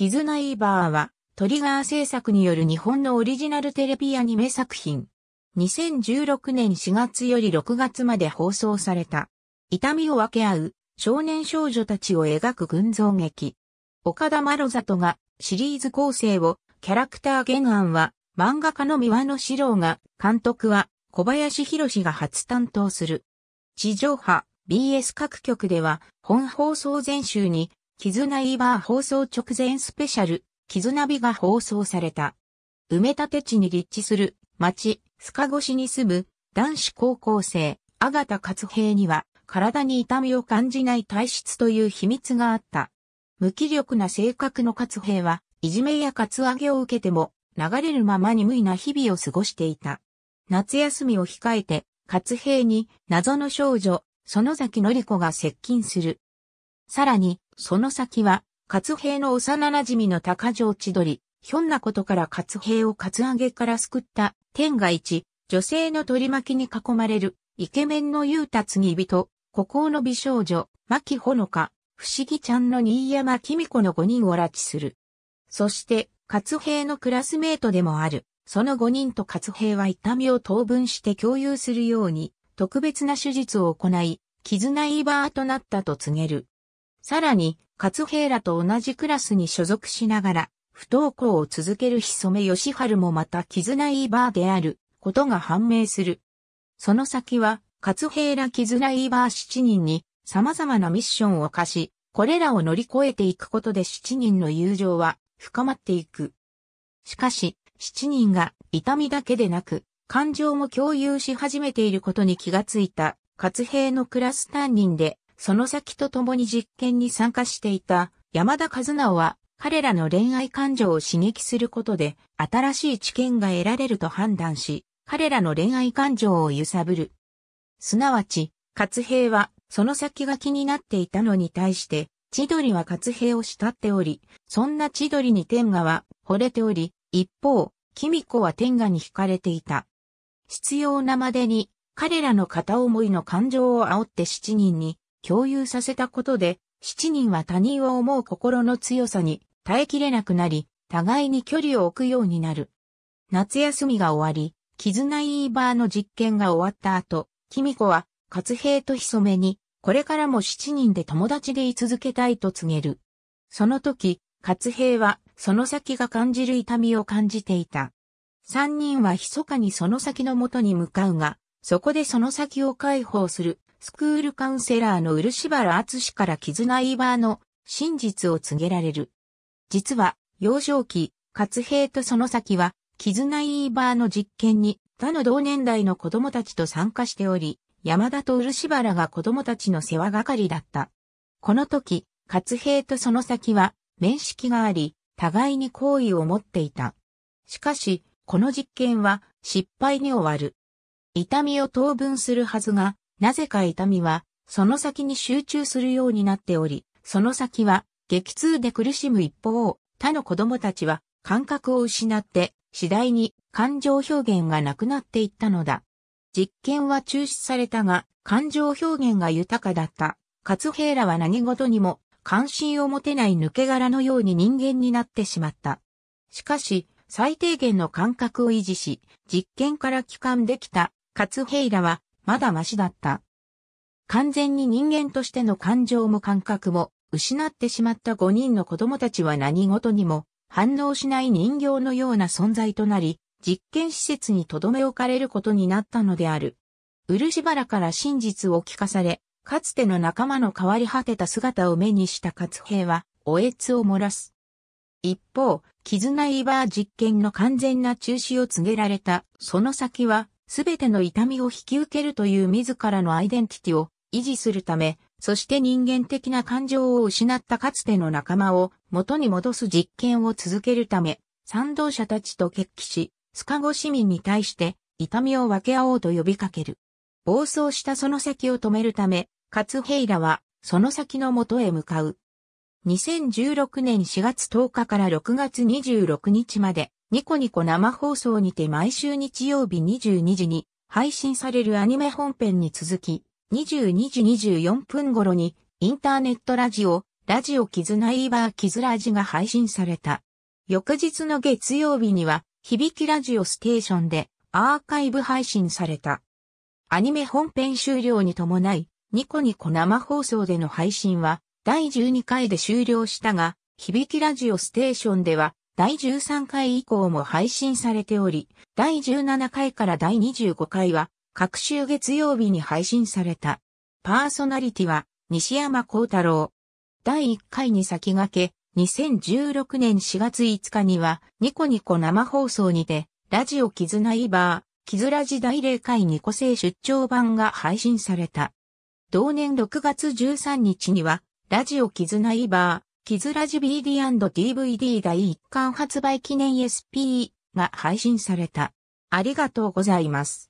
ヒズナイバーは、トリガー制作による日本のオリジナルテレビアニメ作品。2016年4月より6月まで放送された。痛みを分け合う少年少女たちを描く群像劇。岡田ザ里がシリーズ構成を、キャラクター原案は漫画家の三輪の史郎が、監督は小林博が初担当する。地上波 BS 各局では本放送前週に絆イーバー放送直前スペシャル、絆日が放送された。埋め立て地に立地する町、須賀越しに住む男子高校生、阿賀田勝平には体に痛みを感じない体質という秘密があった。無気力な性格の勝平は、いじめやカツアゲを受けても、流れるままに無意な日々を過ごしていた。夏休みを控えて、勝平に謎の少女、園崎のり子が接近する。さらに、その先は、勝平の幼馴染の高城千鳥、ひょんなことから勝平をカツアゲから救った天が一、女性の取り巻きに囲まれる、イケメンの優継ぎ人、孤高の美少女、牧ほのか、不思議ちゃんの新山紀美子の5人を拉致する。そして、勝平のクラスメートでもある、その5人と勝平は痛みを当分して共有するように、特別な手術を行い、絆イーバーとなったと告げる。さらに、勝平らと同じクラスに所属しながら、不登校を続ける潜め義春もまた絆イーバーであることが判明する。その先は、勝平ら絆イーバー7人に様々なミッションを課し、これらを乗り越えていくことで7人の友情は深まっていく。しかし、7人が痛みだけでなく、感情も共有し始めていることに気がついた、勝平のクラス担任でその先と共に実験に参加していた山田和直は彼らの恋愛感情を刺激することで新しい知見が得られると判断し、彼らの恋愛感情を揺さぶる。すなわち、勝平はその先が気になっていたのに対して、千鳥は勝平を慕っており、そんな千鳥に天下は惚れており、一方、君子は天下に惹かれていた。必要なまでに、彼らの片思いの感情を煽って七人に共有させたことで、七人は他人を思う心の強さに耐えきれなくなり、互いに距離を置くようになる。夏休みが終わり、絆イーバーの実験が終わった後、キミコは、勝平とひそめに、これからも七人で友達で居続けたいと告げる。その時、勝平は、その先が感じる痛みを感じていた。三人は密かにその先の元に向かうが、そこでその先を解放するスクールカウンセラーの漆原厚から絆イバーの真実を告げられる。実は、幼少期、勝平とその先は、絆イーバーの実験に他の同年代の子供たちと参加しており、山田と漆原が子供たちの世話係だった。この時、勝平とその先は、面識があり、互いに好意を持っていた。しかし、この実験は失敗に終わる。痛みを当分するはずが、なぜか痛みは、その先に集中するようになっており、その先は、激痛で苦しむ一方、他の子供たちは、感覚を失って、次第に感情表現がなくなっていったのだ。実験は中止されたが、感情表現が豊かだった。カツヘイラは何事にも関心を持てない抜け殻のように人間になってしまった。しかし、最低限の感覚を維持し、実験から帰還できたカツヘイラはまだましだった。完全に人間としての感情も感覚も失ってしまった5人の子供たちは何事にも反応しない人形のような存在となり、実験施設に留め置かれることになったのである。漆原から真実を聞かされ、かつての仲間の変わり果てた姿を目にした勝平は、おえつを漏らす。一方、絆イバー実験の完全な中止を告げられた、その先は、すべての痛みを引き受けるという自らのアイデンティティを維持するため、そして人間的な感情を失ったかつての仲間を元に戻す実験を続けるため、賛同者たちと決起し、スカゴ市民に対して痛みを分け合おうと呼びかける。暴走したその先を止めるため、カツヘイラはその先の元へ向かう。2016年4月10日から6月26日までニコニコ生放送にて毎週日曜日22時に配信されるアニメ本編に続き、22時24分頃にインターネットラジオ、ラジオキズナイーバーキズラジが配信された。翌日の月曜日には、響きラジオステーションでアーカイブ配信された。アニメ本編終了に伴い、ニコニコ生放送での配信は第12回で終了したが、響きラジオステーションでは第13回以降も配信されており、第17回から第25回は、各週月曜日に配信された。パーソナリティは、西山幸太郎。第1回に先駆け、2016年4月5日には、ニコニコ生放送にて、ラジオ絆イバー、キズラ時代0回ニコ星出張版が配信された。同年6月13日には、ラジオ絆イバー、キズラジ BD&DVD 第1巻発売記念 s p が配信された。ありがとうございます。